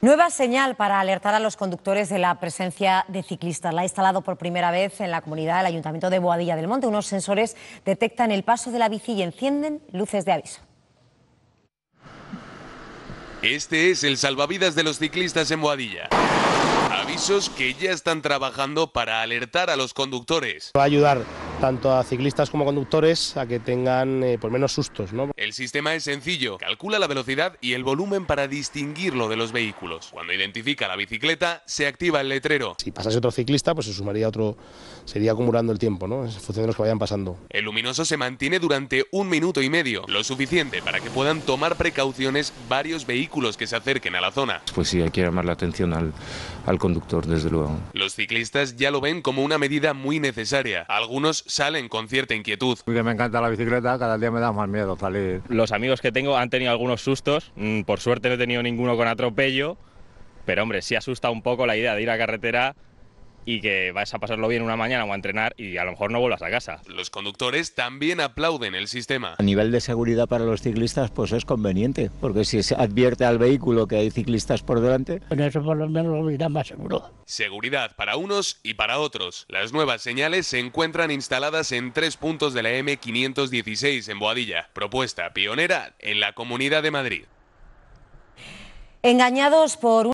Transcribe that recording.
Nueva señal para alertar a los conductores de la presencia de ciclistas. La ha instalado por primera vez en la comunidad el Ayuntamiento de Boadilla del Monte. Unos sensores detectan el paso de la bici y encienden luces de aviso. Este es el salvavidas de los ciclistas en Boadilla. Avisos que ya están trabajando para alertar a los conductores. Va a ayudar tanto a ciclistas como conductores a que tengan eh, por pues, menos sustos. El sistema es sencillo, calcula la velocidad y el volumen para distinguirlo de los vehículos. Cuando identifica la bicicleta, se activa el letrero. Si pasase otro ciclista, pues se sumaría otro, sería acumulando el tiempo, ¿no? en función de los que vayan pasando. El luminoso se mantiene durante un minuto y medio, lo suficiente para que puedan tomar precauciones varios vehículos que se acerquen a la zona. Pues sí, hay que llamar la atención al, al conductor, desde luego. Los ciclistas ya lo ven como una medida muy necesaria. Algunos salen con cierta inquietud. porque me encanta la bicicleta, cada día me da más miedo salir. Los amigos que tengo han tenido algunos sustos, mm, por suerte no he tenido ninguno con atropello, pero hombre, sí asusta un poco la idea de ir a carretera y que vas a pasarlo bien una mañana o a entrenar y a lo mejor no vuelvas a casa. Los conductores también aplauden el sistema. A nivel de seguridad para los ciclistas pues es conveniente, porque si se advierte al vehículo que hay ciclistas por delante, Con eso por lo menos lo irá más seguro. Seguridad para unos y para otros. Las nuevas señales se encuentran instaladas en tres puntos de la M516 en Boadilla, propuesta pionera en la Comunidad de Madrid. Engañados por un